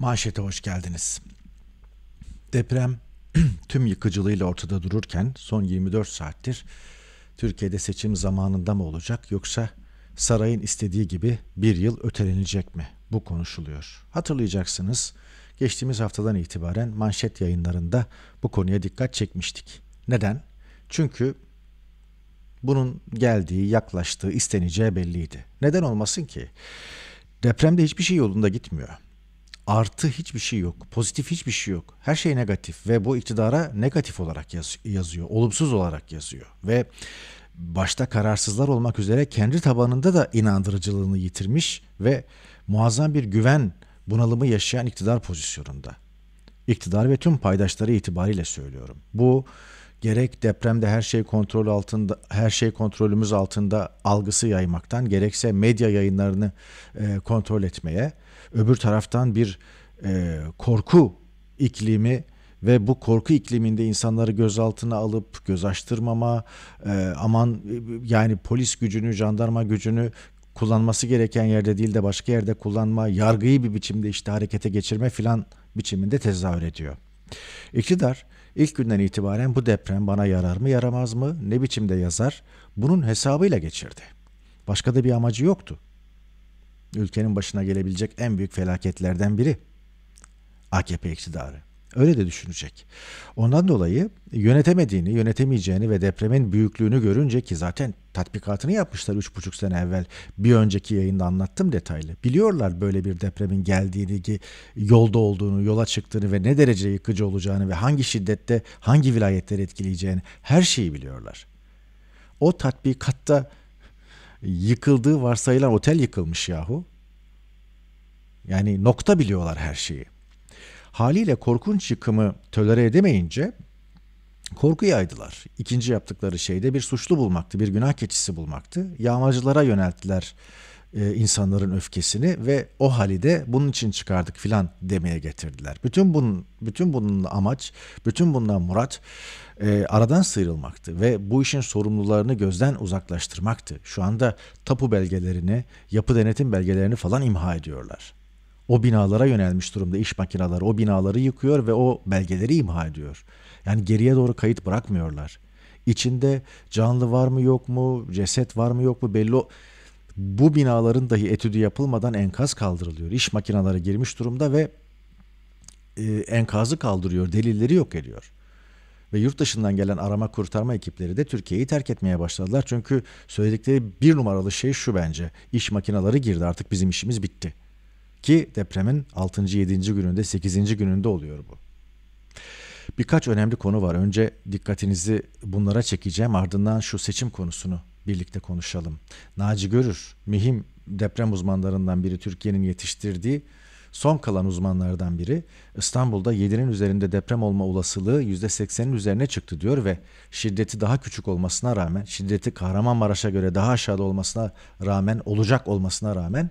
Manşete hoş geldiniz. Deprem tüm yıkıcılığıyla ortada dururken son 24 saattir Türkiye'de seçim zamanında mı olacak yoksa sarayın istediği gibi bir yıl ötelenecek mi? Bu konuşuluyor. Hatırlayacaksınız geçtiğimiz haftadan itibaren manşet yayınlarında bu konuya dikkat çekmiştik. Neden? Çünkü bunun geldiği, yaklaştığı, isteneceği belliydi. Neden olmasın ki? Depremde hiçbir şey yolunda gitmiyor artı hiçbir şey yok. Pozitif hiçbir şey yok. Her şey negatif ve bu iktidara negatif olarak yaz, yazıyor. Olumsuz olarak yazıyor. Ve başta kararsızlar olmak üzere kendi tabanında da inandırıcılığını yitirmiş ve muazzam bir güven bunalımı yaşayan iktidar pozisyonunda. İktidar ve tüm paydaşları itibariyle söylüyorum. Bu gerek depremde her şey kontrol altında, her şey kontrolümüz altında algısı yaymaktan, gerekse medya yayınlarını e, kontrol etmeye, öbür taraftan bir e, korku iklimi ve bu korku ikliminde insanları gözaltına alıp göz açtırmama, e, aman e, yani polis gücünü, jandarma gücünü kullanması gereken yerde değil de başka yerde kullanma, yargıyı bir biçimde işte harekete geçirme filan biçiminde tezahür ediyor. İktidar İlk günden itibaren bu deprem bana yarar mı yaramaz mı ne biçimde yazar bunun hesabıyla geçirdi. Başka da bir amacı yoktu. Ülkenin başına gelebilecek en büyük felaketlerden biri AKP iktidarı. Öyle de düşünecek. Ondan dolayı yönetemediğini, yönetemeyeceğini ve depremin büyüklüğünü görünce ki zaten tatbikatını yapmışlar 3,5 sene evvel. Bir önceki yayında anlattım detaylı. Biliyorlar böyle bir depremin geldiğini, ki yolda olduğunu, yola çıktığını ve ne derece yıkıcı olacağını ve hangi şiddette hangi vilayetleri etkileyeceğini her şeyi biliyorlar. O tatbikatta yıkıldığı varsayılan otel yıkılmış yahu. Yani nokta biliyorlar her şeyi haliyle korkunç yıkımı tölere edemeyince korku yaydılar. İkinci yaptıkları şey de bir suçlu bulmaktı, bir günah keçisi bulmaktı. Yağmacılara yönelttiler e, insanların öfkesini ve o halide bunun için çıkardık filan demeye getirdiler. Bütün bunun bütün bunun amaç, bütün bundan murat e, aradan sıyrılmaktı ve bu işin sorumlularını gözden uzaklaştırmaktı. Şu anda tapu belgelerini, yapı denetim belgelerini falan imha ediyorlar o binalara yönelmiş durumda iş makineleri. O binaları yıkıyor ve o belgeleri imha ediyor. Yani geriye doğru kayıt bırakmıyorlar. İçinde canlı var mı yok mu, ceset var mı yok mu belli o... Bu binaların dahi etüdü yapılmadan enkaz kaldırılıyor. İş makineleri girmiş durumda ve e, enkazı kaldırıyor, delilleri yok ediyor. Ve yurt dışından gelen arama kurtarma ekipleri de Türkiye'yi terk etmeye başladılar. Çünkü söyledikleri bir numaralı şey şu bence. İş makineleri girdi artık bizim işimiz bitti.'' Ki depremin 6. 7. gününde 8. gününde oluyor bu. Birkaç önemli konu var. Önce dikkatinizi bunlara çekeceğim. Ardından şu seçim konusunu birlikte konuşalım. Naci Görür, mühim deprem uzmanlarından biri Türkiye'nin yetiştirdiği son kalan uzmanlardan biri İstanbul'da 7'nin üzerinde deprem olma olasılığı %80'in üzerine çıktı diyor ve şiddeti daha küçük olmasına rağmen şiddeti Kahramanmaraş'a göre daha aşağıda olmasına rağmen olacak olmasına rağmen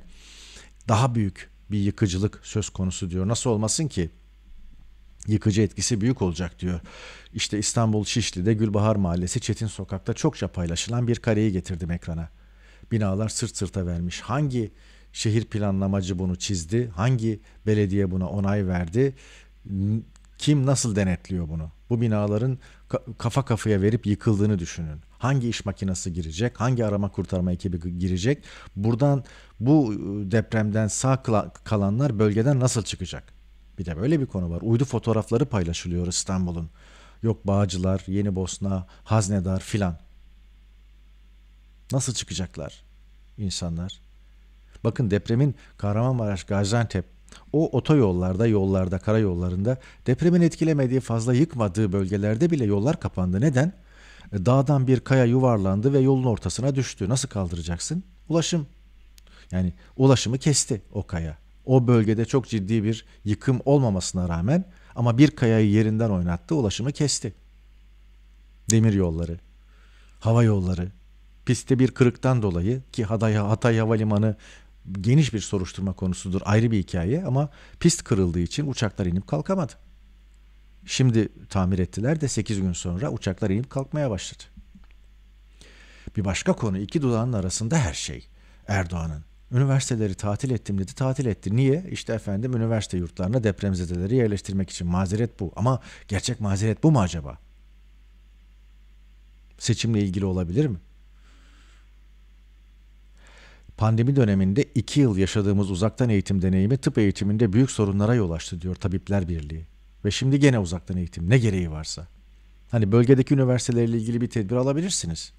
daha büyük bir yıkıcılık söz konusu diyor. Nasıl olmasın ki? Yıkıcı etkisi büyük olacak diyor. İşte İstanbul Şişli'de Gülbahar Mahallesi Çetin Sokak'ta çokça paylaşılan bir kareyi getirdim ekrana. Binalar sırt sırta vermiş. Hangi şehir planlamacı bunu çizdi? Hangi belediye buna onay verdi? Kim nasıl denetliyor bunu? Bu binaların kafa kafaya verip yıkıldığını düşünün hangi iş makinesi girecek, hangi arama kurtarma ekibi girecek, buradan bu e, depremden sağ kalanlar bölgeden nasıl çıkacak? Bir de böyle bir konu var. Uydu fotoğrafları paylaşılıyor İstanbul'un. Yok Bağcılar, Yeni Bosna, Haznedar filan. Nasıl çıkacaklar insanlar? Bakın depremin Kahramanmaraş, Gaziantep o otoyollarda, yollarda, karayollarında depremin etkilemediği, fazla yıkmadığı bölgelerde bile yollar kapandı. Neden? E, dağdan bir kaya yuvarlandı ve yolun ortasına düştü. Nasıl kaldıracaksın? Ulaşım. Yani ulaşımı kesti o kaya. O bölgede çok ciddi bir yıkım olmamasına rağmen ama bir kayayı yerinden oynattı, ulaşımı kesti. Demir yolları, hava yolları, pistte bir kırıktan dolayı ki Hatay, Hatay Havalimanı geniş bir soruşturma konusudur ayrı bir hikaye ama pist kırıldığı için uçaklar inip kalkamadı. Şimdi tamir ettiler de 8 gün sonra uçaklar inip kalkmaya başladı. Bir başka konu iki dudağın arasında her şey. Erdoğan'ın üniversiteleri tatil ettim dedi tatil etti. Niye? İşte efendim üniversite yurtlarına depremzedeleri yerleştirmek için mazeret bu. Ama gerçek mazeret bu mu acaba? Seçimle ilgili olabilir mi? Pandemi döneminde iki yıl yaşadığımız uzaktan eğitim deneyimi tıp eğitiminde büyük sorunlara yol açtı diyor Tabipler Birliği. Ve şimdi gene uzaktan eğitim ne gereği varsa. Hani bölgedeki üniversitelerle ilgili bir tedbir alabilirsiniz.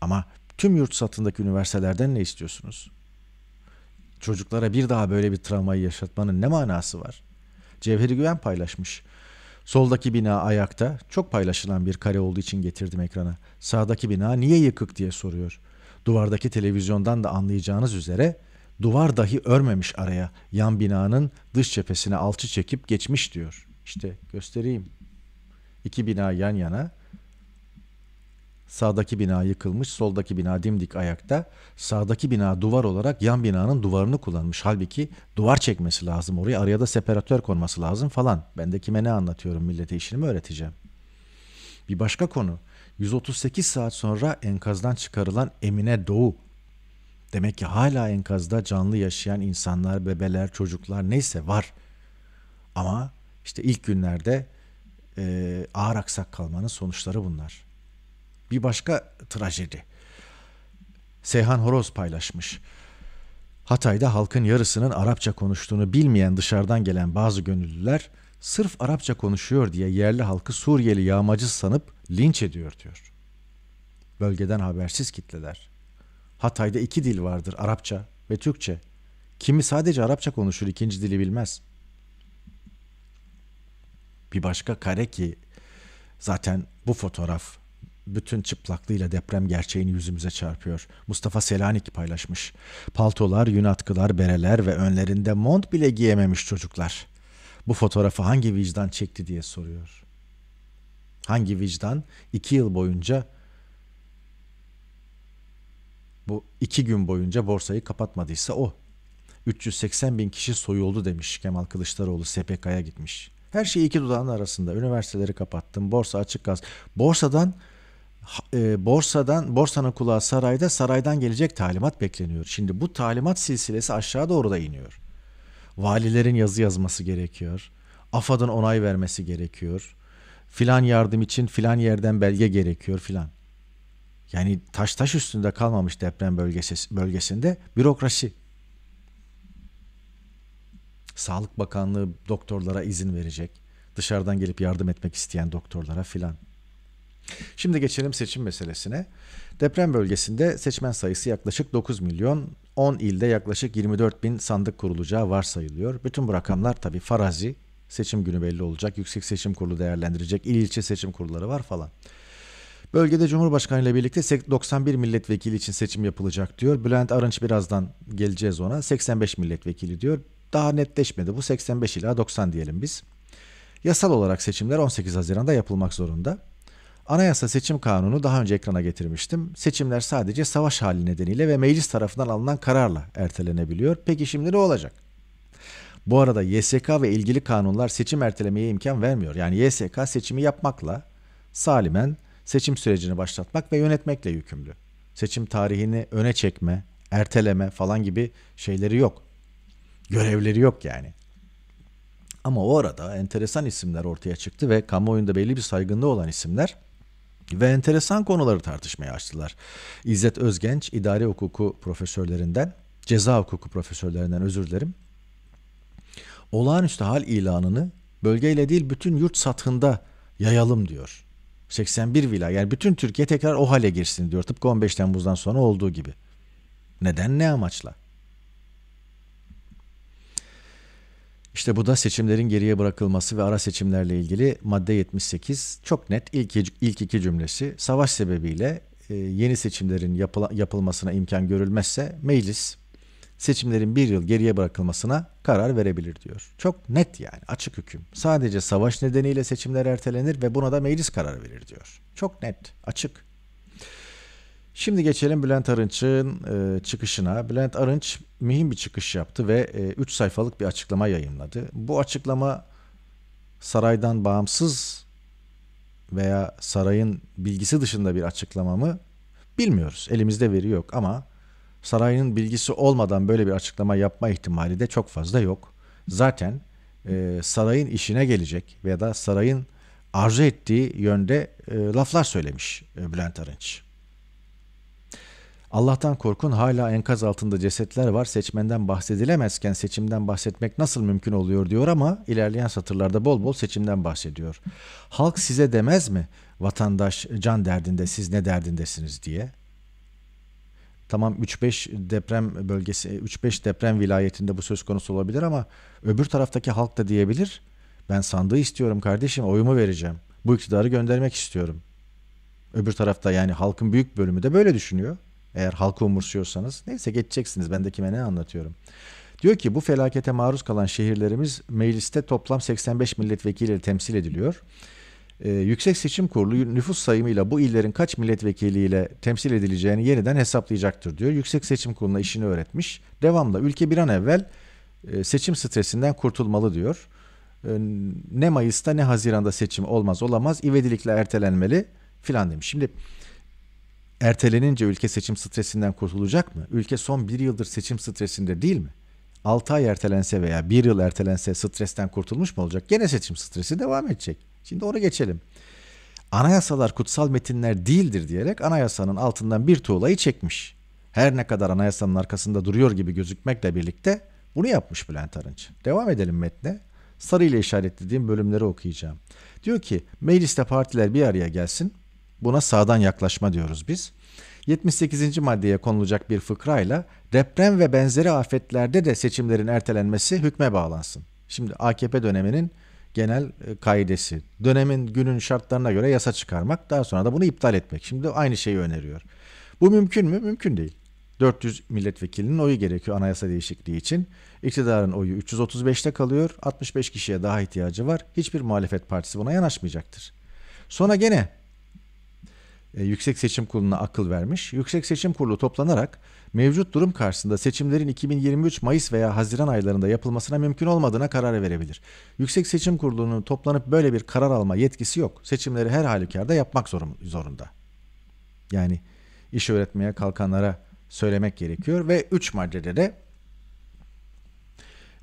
Ama tüm yurt satındaki üniversitelerden ne istiyorsunuz? Çocuklara bir daha böyle bir travmayı yaşatmanın ne manası var? Cevheri Güven paylaşmış. Soldaki bina ayakta, çok paylaşılan bir kare olduğu için getirdim ekrana. Sağdaki bina niye yıkık diye soruyor. Duvardaki televizyondan da anlayacağınız üzere duvar dahi örmemiş araya. Yan binanın dış cephesine alçı çekip geçmiş diyor.'' İşte göstereyim. İki bina yan yana. Sağdaki bina yıkılmış, soldaki bina dimdik ayakta. Sağdaki bina duvar olarak yan binanın duvarını kullanmış. Halbuki duvar çekmesi lazım oraya. Araya da separatör konması lazım falan. Ben de kime ne anlatıyorum millete işini mi öğreteceğim? Bir başka konu. 138 saat sonra enkazdan çıkarılan Emine Doğu. Demek ki hala enkazda canlı yaşayan insanlar, bebeler, çocuklar neyse var. Ama işte ilk günlerde e, ağır aksak kalmanın sonuçları bunlar. Bir başka trajedi. Seyhan Horoz paylaşmış. Hatay'da halkın yarısının Arapça konuştuğunu bilmeyen dışarıdan gelen bazı gönüllüler sırf Arapça konuşuyor diye yerli halkı Suriyeli yağmacı sanıp linç ediyor diyor. Bölgeden habersiz kitleler. Hatay'da iki dil vardır Arapça ve Türkçe. Kimi sadece Arapça konuşur ikinci dili bilmez.'' Bir başka kare ki zaten bu fotoğraf bütün çıplaklığıyla deprem gerçeğini yüzümüze çarpıyor. Mustafa Selanik paylaşmış. Paltolar, yün atkılar, bereler ve önlerinde mont bile giyememiş çocuklar. Bu fotoğrafı hangi vicdan çekti diye soruyor. Hangi vicdan iki yıl boyunca bu iki gün boyunca borsayı kapatmadıysa o. 380 bin kişi soyuldu demiş Kemal Kılıçdaroğlu SPK'ya gitmiş. Her şey iki dudağın arasında. Üniversiteleri kapattım. Borsa açık gaz. Borsadan e, borsadan borsanın kulağı sarayda saraydan gelecek talimat bekleniyor. Şimdi bu talimat silsilesi aşağı doğru da iniyor. Valilerin yazı yazması gerekiyor. AFAD'ın onay vermesi gerekiyor. Filan yardım için filan yerden belge gerekiyor filan. Yani taş taş üstünde kalmamış deprem bölgesi, bölgesinde bürokrasi Sağlık Bakanlığı doktorlara izin verecek. Dışarıdan gelip yardım etmek isteyen doktorlara filan. Şimdi geçelim seçim meselesine. Deprem bölgesinde seçmen sayısı yaklaşık 9 milyon, 10 ilde yaklaşık 24 bin sandık kurulacağı varsayılıyor. Bütün bu rakamlar tabi farazi, seçim günü belli olacak, yüksek seçim kurulu değerlendirecek, il ilçe seçim kurulları var falan. Bölgede Cumhurbaşkanı ile birlikte 91 milletvekili için seçim yapılacak diyor. Bülent Arınç birazdan geleceğiz ona. 85 milletvekili diyor daha netleşmedi. Bu 85 ila 90 diyelim biz. Yasal olarak seçimler 18 Haziran'da yapılmak zorunda. Anayasa Seçim Kanunu daha önce ekrana getirmiştim. Seçimler sadece savaş hali nedeniyle ve meclis tarafından alınan kararla ertelenebiliyor. Peki şimdi ne olacak? Bu arada YSK ve ilgili kanunlar seçim ertelemeye imkan vermiyor. Yani YSK seçimi yapmakla salimen seçim sürecini başlatmak ve yönetmekle yükümlü. Seçim tarihini öne çekme, erteleme falan gibi şeyleri yok görevleri yok yani. Ama o arada enteresan isimler ortaya çıktı ve kamuoyunda belli bir saygınlığı olan isimler ve enteresan konuları tartışmaya açtılar. İzzet Özgenç, idari hukuku profesörlerinden, ceza hukuku profesörlerinden özür dilerim. Olağanüstü hal ilanını bölgeyle değil bütün yurt satında yayalım diyor. 81 vilayet yani bütün Türkiye tekrar o hale girsin diyor tıpkı 15 Temmuz'dan sonra olduğu gibi. Neden ne amaçla? İşte bu da seçimlerin geriye bırakılması ve ara seçimlerle ilgili madde 78 çok net ilk, ilk iki cümlesi savaş sebebiyle e, yeni seçimlerin yapıl yapılmasına imkan görülmezse meclis seçimlerin bir yıl geriye bırakılmasına karar verebilir diyor. Çok net yani açık hüküm. Sadece savaş nedeniyle seçimler ertelenir ve buna da meclis karar verir diyor. Çok net, açık. Şimdi geçelim Bülent Arınç'ın e, çıkışına. Bülent Arınç mühim bir çıkış yaptı ve 3 e, sayfalık bir açıklama yayınladı. Bu açıklama saraydan bağımsız veya sarayın bilgisi dışında bir açıklama mı bilmiyoruz. Elimizde veri yok ama sarayın bilgisi olmadan böyle bir açıklama yapma ihtimali de çok fazla yok. Zaten e, sarayın işine gelecek veya da sarayın arzu ettiği yönde e, laflar söylemiş e, Bülent Arınç. Allah'tan korkun hala enkaz altında cesetler var seçmenden bahsedilemezken seçimden bahsetmek nasıl mümkün oluyor diyor ama ilerleyen satırlarda bol bol seçimden bahsediyor. Halk size demez mi vatandaş can derdinde siz ne derdindesiniz diye? Tamam 3-5 deprem bölgesi 3-5 deprem vilayetinde bu söz konusu olabilir ama öbür taraftaki halk da diyebilir. Ben sandığı istiyorum kardeşim oyumu vereceğim. Bu iktidarı göndermek istiyorum. Öbür tarafta yani halkın büyük bölümü de böyle düşünüyor. Eğer halkı umursuyorsanız. Neyse geçeceksiniz. Ben de kime ne anlatıyorum. Diyor ki bu felakete maruz kalan şehirlerimiz mecliste toplam 85 milletvekiliyle temsil ediliyor. Ee, Yüksek Seçim Kurulu nüfus sayımıyla bu illerin kaç milletvekiliyle temsil edileceğini yeniden hesaplayacaktır diyor. Yüksek Seçim Kurulu'na işini öğretmiş. Devamla ülke bir an evvel e, seçim stresinden kurtulmalı diyor. E, ne Mayıs'ta ne Haziran'da seçim olmaz olamaz ivedilikle ertelenmeli filan demiş. Şimdi ertelenince ülke seçim stresinden kurtulacak mı? Ülke son bir yıldır seçim stresinde değil mi? 6 ay ertelense veya 1 yıl ertelense stresten kurtulmuş mu olacak? Gene seçim stresi devam edecek. Şimdi ona geçelim. Anayasalar kutsal metinler değildir diyerek anayasanın altından bir tuğlayı çekmiş. Her ne kadar anayasanın arkasında duruyor gibi gözükmekle birlikte bunu yapmış Bülent Arınç. Devam edelim metne. Sarı ile işaretlediğim bölümleri okuyacağım. Diyor ki mecliste partiler bir araya gelsin Buna sağdan yaklaşma diyoruz biz. 78. maddeye konulacak bir fıkrayla deprem ve benzeri afetlerde de seçimlerin ertelenmesi hükme bağlansın. Şimdi AKP döneminin genel e, kaidesi. Dönemin günün şartlarına göre yasa çıkarmak daha sonra da bunu iptal etmek. Şimdi aynı şeyi öneriyor. Bu mümkün mü? Mümkün değil. 400 milletvekilinin oyu gerekiyor anayasa değişikliği için. İktidarın oyu 335'te kalıyor. 65 kişiye daha ihtiyacı var. Hiçbir muhalefet partisi buna yanaşmayacaktır. Sonra gene e, Yüksek Seçim Kurulu'na akıl vermiş. Yüksek Seçim Kurulu toplanarak mevcut durum karşısında seçimlerin 2023 Mayıs veya Haziran aylarında yapılmasına mümkün olmadığına karar verebilir. Yüksek Seçim Kurulu'nun toplanıp böyle bir karar alma yetkisi yok. Seçimleri her halükarda yapmak zorunda. Yani iş öğretmeye kalkanlara söylemek gerekiyor ve 3 maddede de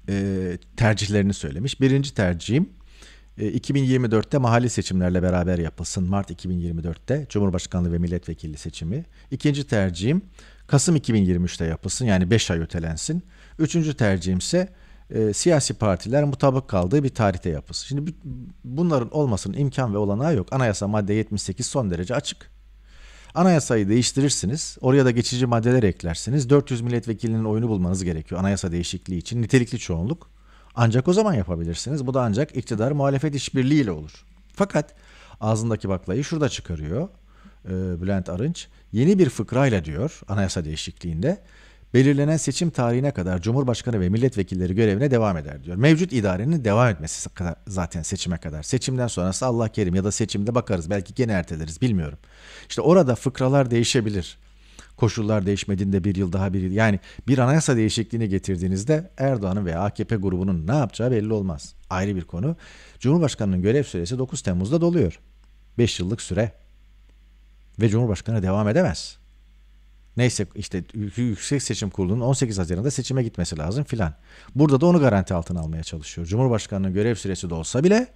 e, tercihlerini söylemiş. Birinci tercihim 2024'te e, mahalli seçimlerle beraber yapılsın. Mart 2024'te Cumhurbaşkanlığı ve Milletvekili seçimi. İkinci tercihim Kasım 2023'te yapılsın. Yani 5 ay ötelensin. Üçüncü tercihim ise e, siyasi partiler mutabık kaldığı bir tarihte yapılsın. Şimdi bunların olmasının imkan ve olanağı yok. Anayasa madde 78 son derece açık. Anayasayı değiştirirsiniz. Oraya da geçici maddeler eklersiniz. 400 milletvekilinin oyunu bulmanız gerekiyor anayasa değişikliği için. Nitelikli çoğunluk. Ancak o zaman yapabilirsiniz. Bu da ancak iktidar muhalefet işbirliğiyle olur. Fakat ağzındaki baklayı şurada çıkarıyor e, Bülent Arınç. Yeni bir fıkrayla diyor anayasa değişikliğinde belirlenen seçim tarihine kadar Cumhurbaşkanı ve milletvekilleri görevine devam eder diyor. Mevcut idarenin devam etmesi kadar, zaten seçime kadar. Seçimden sonrası Allah kerim ya da seçimde bakarız belki gene erteleriz bilmiyorum. İşte orada fıkralar değişebilir koşullar değişmediğinde bir yıl daha bir yıl yani bir anayasa değişikliğini getirdiğinizde Erdoğan'ın veya AKP grubunun ne yapacağı belli olmaz. Ayrı bir konu. Cumhurbaşkanının görev süresi 9 Temmuz'da doluyor. 5 yıllık süre. Ve Cumhurbaşkanı devam edemez. Neyse işte Yüksek Seçim Kurulu'nun 18 Haziran'da seçime gitmesi lazım filan. Burada da onu garanti altına almaya çalışıyor. Cumhurbaşkanının görev süresi de olsa bile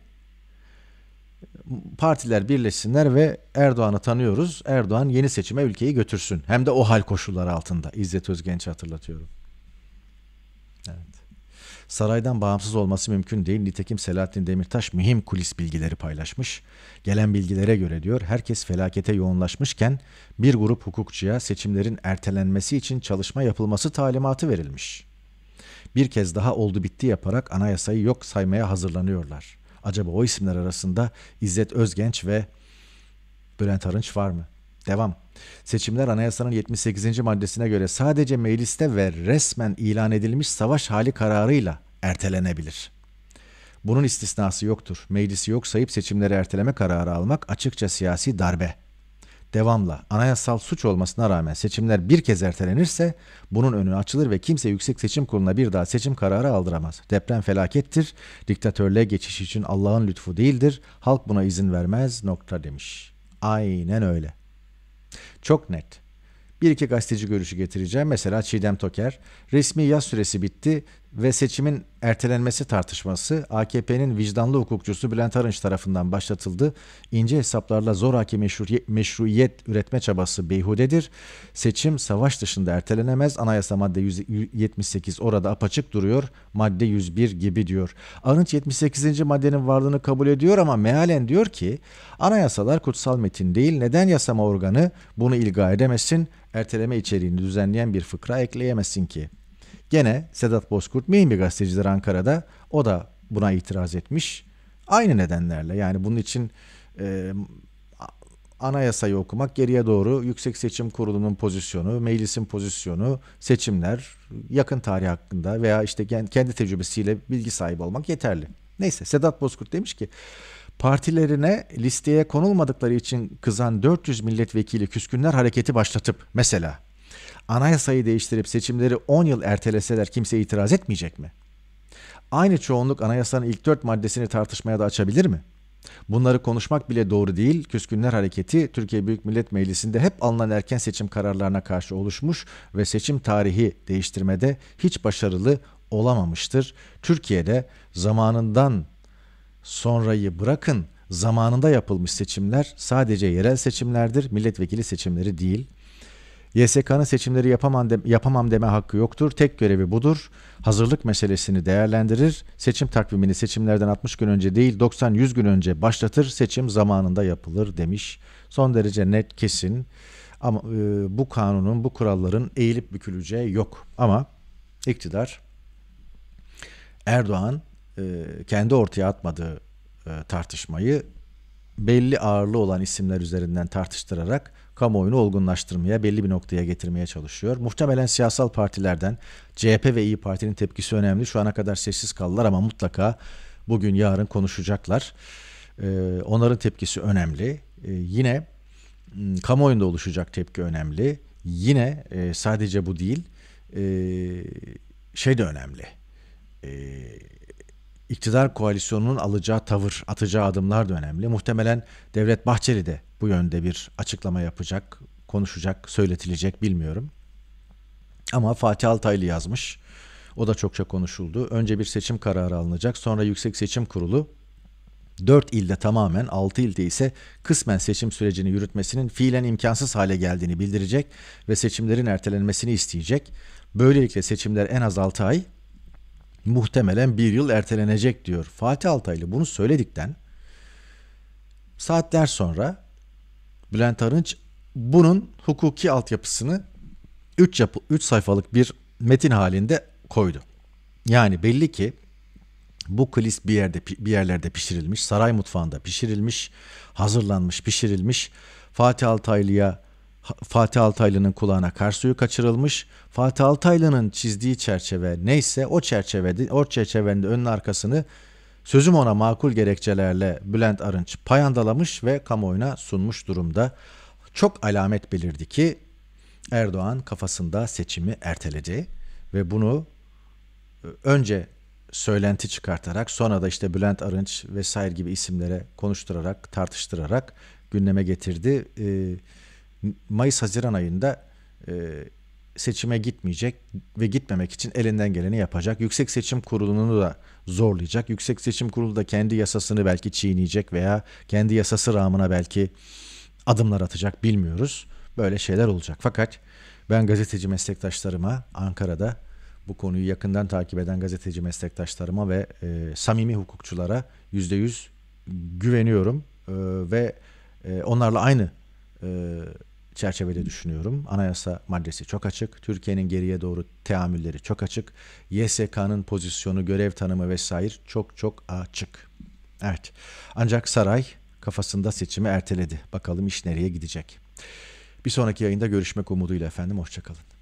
partiler birleşsinler ve Erdoğan'ı tanıyoruz. Erdoğan yeni seçime ülkeyi götürsün. Hem de o hal koşulları altında. İzzet Özgenç hatırlatıyorum. Evet. Saraydan bağımsız olması mümkün değil. Nitekim Selahattin Demirtaş mühim kulis bilgileri paylaşmış. Gelen bilgilere göre diyor herkes felakete yoğunlaşmışken bir grup hukukçuya seçimlerin ertelenmesi için çalışma yapılması talimatı verilmiş. Bir kez daha oldu bitti yaparak anayasayı yok saymaya hazırlanıyorlar.'' Acaba o isimler arasında İzzet Özgenç ve Bülent Arınç var mı? Devam. Seçimler anayasanın 78. maddesine göre sadece mecliste ve resmen ilan edilmiş savaş hali kararıyla ertelenebilir. Bunun istisnası yoktur. Meclisi yok sayıp seçimleri erteleme kararı almak açıkça siyasi darbe.'' devamla anayasal suç olmasına rağmen seçimler bir kez ertelenirse bunun önü açılır ve kimse Yüksek Seçim Kurulu'na bir daha seçim kararı aldıramaz. Deprem felakettir. Diktatörlüğe geçiş için Allah'ın lütfu değildir. Halk buna izin vermez nokta demiş. Aynen öyle. Çok net. Bir iki gazeteci görüşü getireceğim. Mesela Çiğdem Toker, resmi yaz süresi bitti, ve seçimin ertelenmesi tartışması AKP'nin vicdanlı hukukçusu Bülent Arınç tarafından başlatıldı. İnce hesaplarla zoraki meşruiyet üretme çabası beyhudedir. Seçim savaş dışında ertelenemez. Anayasa madde 178 orada apaçık duruyor. Madde 101 gibi diyor. Arınç 78. maddenin varlığını kabul ediyor ama mealen diyor ki anayasalar kutsal metin değil. Neden yasama organı bunu ilga edemesin? Erteleme içeriğini düzenleyen bir fıkra ekleyemesin ki.'' Gene Sedat Bozkurt mühim bir gazetecidir Ankara'da. O da buna itiraz etmiş. Aynı nedenlerle yani bunun için e, anayasayı okumak geriye doğru Yüksek Seçim Kurulu'nun pozisyonu, meclisin pozisyonu, seçimler, yakın tarih hakkında veya işte kendi tecrübesiyle bilgi sahibi olmak yeterli. Neyse Sedat Bozkurt demiş ki partilerine listeye konulmadıkları için kızan 400 milletvekili küskünler hareketi başlatıp mesela anayasayı değiştirip seçimleri 10 yıl erteleseler kimse itiraz etmeyecek mi? Aynı çoğunluk anayasanın ilk 4 maddesini tartışmaya da açabilir mi? Bunları konuşmak bile doğru değil. Küskünler Hareketi Türkiye Büyük Millet Meclisi'nde hep alınan erken seçim kararlarına karşı oluşmuş ve seçim tarihi değiştirmede hiç başarılı olamamıştır. Türkiye'de zamanından sonrayı bırakın zamanında yapılmış seçimler sadece yerel seçimlerdir, milletvekili seçimleri değil. YSK'nın seçimleri yapamam, de, yapamam deme hakkı yoktur. Tek görevi budur. Hazırlık meselesini değerlendirir. Seçim takvimini seçimlerden 60 gün önce değil 90-100 gün önce başlatır. Seçim zamanında yapılır demiş. Son derece net, kesin. Ama e, bu kanunun, bu kuralların eğilip büküleceği yok. Ama iktidar Erdoğan e, kendi ortaya atmadığı e, tartışmayı belli ağırlığı olan isimler üzerinden tartıştırarak kamuoyunu olgunlaştırmaya, belli bir noktaya getirmeye çalışıyor. Muhtemelen siyasal partilerden CHP ve İyi Parti'nin tepkisi önemli. Şu ana kadar sessiz kaldılar ama mutlaka bugün yarın konuşacaklar. Ee, onların tepkisi önemli. Ee, yine ıı, kamuoyunda oluşacak tepki önemli. Yine e, sadece bu değil, e, şey de önemli. E, iktidar koalisyonunun alacağı tavır, atacağı adımlar da önemli. Muhtemelen Devlet Bahçeli de bu yönde bir açıklama yapacak, konuşacak, söyletilecek bilmiyorum. Ama Fatih Altaylı yazmış. O da çokça konuşuldu. Önce bir seçim kararı alınacak. Sonra Yüksek Seçim Kurulu 4 ilde tamamen 6 ilde ise kısmen seçim sürecini yürütmesinin fiilen imkansız hale geldiğini bildirecek ve seçimlerin ertelenmesini isteyecek. Böylelikle seçimler en az 6 ay muhtemelen bir yıl ertelenecek diyor. Fatih Altaylı bunu söyledikten saatler sonra Bülent Arınç bunun hukuki altyapısını 3 yapı üç sayfalık bir metin halinde koydu. Yani belli ki bu klis bir yerde bir yerlerde pişirilmiş, saray mutfağında pişirilmiş, hazırlanmış, pişirilmiş. Fatih Altaylı'ya Fatih Altaylı'nın kulağına kar suyu kaçırılmış. Fatih Altaylı'nın çizdiği çerçeve neyse o çerçevede o çerçevenin önün arkasını sözüm ona makul gerekçelerle Bülent Arınç payandalamış ve kamuoyuna sunmuş durumda. Çok alamet belirdi ki Erdoğan kafasında seçimi erteledi ve bunu e, önce söylenti çıkartarak sonra da işte Bülent Arınç vesaire gibi isimlere konuşturarak tartıştırarak gündeme getirdi. Ee, Mayıs-Haziran ayında e, seçime gitmeyecek ve gitmemek için elinden geleni yapacak. Yüksek Seçim Kurulu'nu da zorlayacak. Yüksek Seçim Kurulu da kendi yasasını belki çiğneyecek veya kendi yasası rağmına belki adımlar atacak bilmiyoruz. Böyle şeyler olacak. Fakat ben gazeteci meslektaşlarıma Ankara'da bu konuyu yakından takip eden gazeteci meslektaşlarıma ve e, samimi hukukçulara yüzde yüz güveniyorum e, ve e, onlarla aynı e, çerçevede düşünüyorum. Anayasa maddesi çok açık. Türkiye'nin geriye doğru teamülleri çok açık. YSK'nın pozisyonu, görev tanımı vesaire çok çok açık. Evet. Ancak saray kafasında seçimi erteledi. Bakalım iş nereye gidecek. Bir sonraki yayında görüşmek umuduyla efendim. Hoşçakalın.